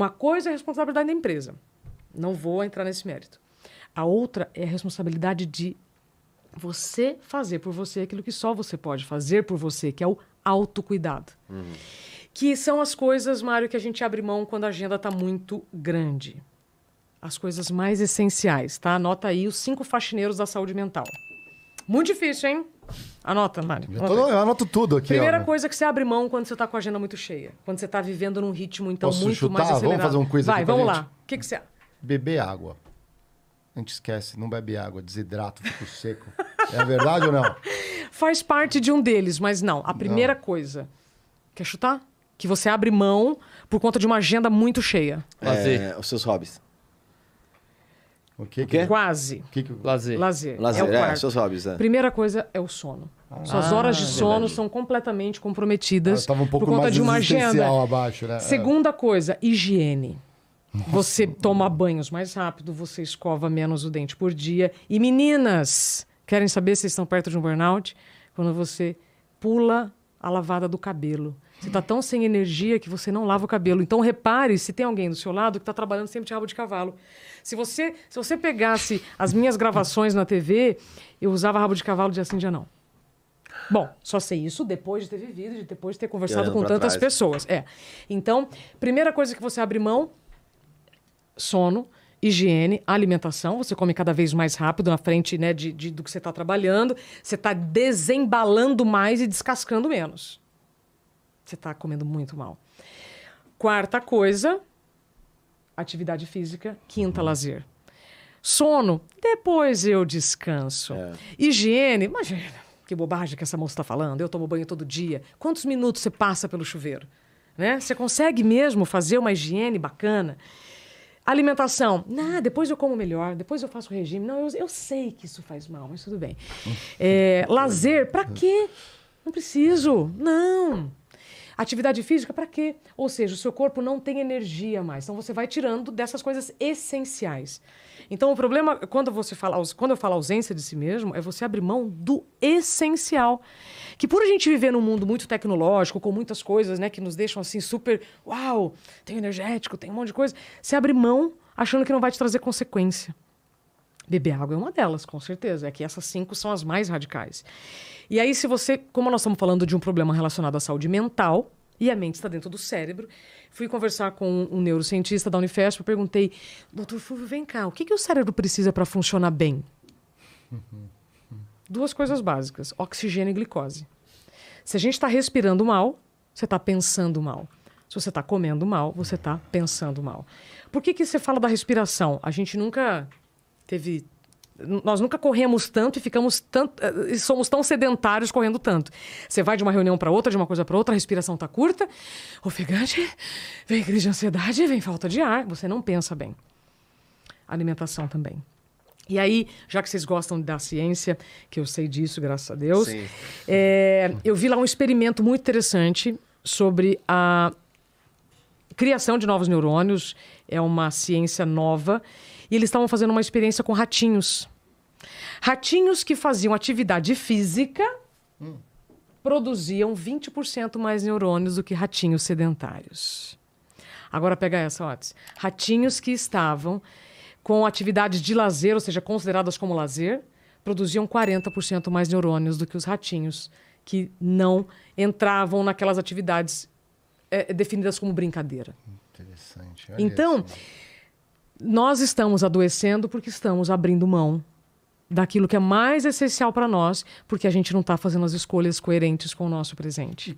Uma coisa é a responsabilidade da empresa. Não vou entrar nesse mérito. A outra é a responsabilidade de você fazer por você aquilo que só você pode fazer por você, que é o autocuidado. Uhum. Que são as coisas, Mário, que a gente abre mão quando a agenda está muito grande. As coisas mais essenciais, tá? Anota aí os cinco faxineiros da saúde mental. Muito difícil, hein? Anota, Mário. Eu, eu anoto tudo aqui. Primeira ó, coisa é que você abre mão quando você está com a agenda muito cheia. Quando você está vivendo num ritmo, então, Posso muito chutar? mais acelerado. Vamos fazer um quiz Vai, aqui vamos lá. O que, que você... Beber água. A gente esquece, não bebe água, desidrata, fica seco. é verdade ou não? Faz parte de um deles, mas não. A primeira não. coisa... Quer chutar? Que você abre mão por conta de uma agenda muito cheia. Fazer. É, os seus hobbies. O que, que é? Quase. O que que... Lazer. Lazer. Lazer, é, o é seus hobbies, né? Primeira coisa é o sono. Ah, Suas horas de é sono verdade. são completamente comprometidas ah, por conta de uma agenda. Abaixo, né? É. Segunda coisa, higiene. Nossa. Você toma banhos mais rápido, você escova menos o dente por dia. E meninas, querem saber se estão perto de um burnout? Quando você pula a lavada do cabelo. Você está tão sem energia que você não lava o cabelo. Então repare se tem alguém do seu lado que está trabalhando sempre de rabo de cavalo. Se você, se você pegasse as minhas gravações na TV, eu usava rabo de cavalo de assim dia não. Bom, só sei isso depois de ter vivido, de depois de ter conversado é, com tantas trás. pessoas. É. Então, primeira coisa que você abre mão, sono higiene, alimentação, você come cada vez mais rápido na frente né, de, de do que você está trabalhando, você está desembalando mais e descascando menos. Você está comendo muito mal. Quarta coisa, atividade física. Quinta, lazer. Sono, depois eu descanso. É. Higiene, imagina, que bobagem que essa moça está falando. Eu tomo banho todo dia. Quantos minutos você passa pelo chuveiro? Né? Você consegue mesmo fazer uma higiene bacana? Alimentação. Nah, depois eu como melhor, depois eu faço regime. Não, eu, eu sei que isso faz mal, mas tudo bem. É, lazer, para quê? Não preciso. Não. Atividade física, para quê? Ou seja, o seu corpo não tem energia mais. Então você vai tirando dessas coisas essenciais. Então, o problema, quando, você fala, quando eu falo ausência de si mesmo, é você abrir mão do essencial. Que por a gente viver num mundo muito tecnológico, com muitas coisas né, que nos deixam assim super, uau, tem energético, tem um monte de coisa, você abre mão achando que não vai te trazer consequência. Beber água é uma delas, com certeza. É que essas cinco são as mais radicais. E aí, se você, como nós estamos falando de um problema relacionado à saúde mental, e a mente está dentro do cérebro. Fui conversar com um neurocientista da Unifesp, perguntei, doutor Fulvio, vem cá, o que, que o cérebro precisa para funcionar bem? Duas coisas básicas: oxigênio e glicose. Se a gente está respirando mal, você está pensando mal. Se você está comendo mal, você está pensando mal. Por que, que você fala da respiração? A gente nunca teve nós nunca corremos tanto e ficamos tanto, eh, e somos tão sedentários correndo tanto. Você vai de uma reunião para outra, de uma coisa para outra, a respiração está curta, ofegante, vem crise de ansiedade, vem falta de ar, você não pensa bem. Alimentação também. E aí, já que vocês gostam da ciência, que eu sei disso, graças a Deus, é, eu vi lá um experimento muito interessante sobre a criação de novos neurônios. É uma ciência nova e eles estavam fazendo uma experiência com ratinhos. Ratinhos que faziam atividade física hum. produziam 20% mais neurônios do que ratinhos sedentários. Agora pega essa, Otis. Ratinhos que estavam com atividades de lazer, ou seja, consideradas como lazer, produziam 40% mais neurônios do que os ratinhos que não entravam naquelas atividades é, definidas como brincadeira. Hum, interessante. Olha então, isso nós estamos adoecendo porque estamos abrindo mão daquilo que é mais essencial para nós, porque a gente não está fazendo as escolhas coerentes com o nosso presente.